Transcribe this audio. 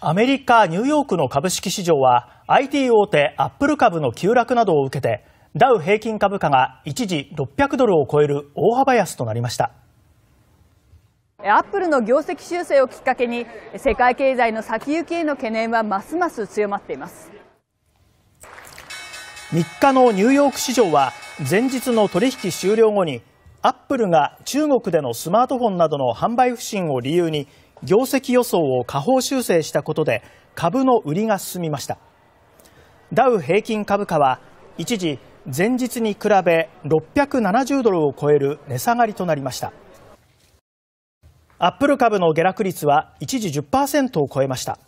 アメリカ・ニューヨークの株式市場は IT 大手アップル株の急落などを受けてダウ平均株価が一時600ドルを超える大幅安となりましたアップルの業績修正をきっかけに世界経済の先行きへの懸念はますます強まっています3日のニューヨーク市場は前日の取引終了後にアップルが中国でのスマートフォンなどの販売不振を理由に業績予想を下方修正したことで株の売りが進みましたダウ平均株価は一時前日に比べ670ドルを超える値下がりとなりましたアップル株の下落率は一時10%を超えました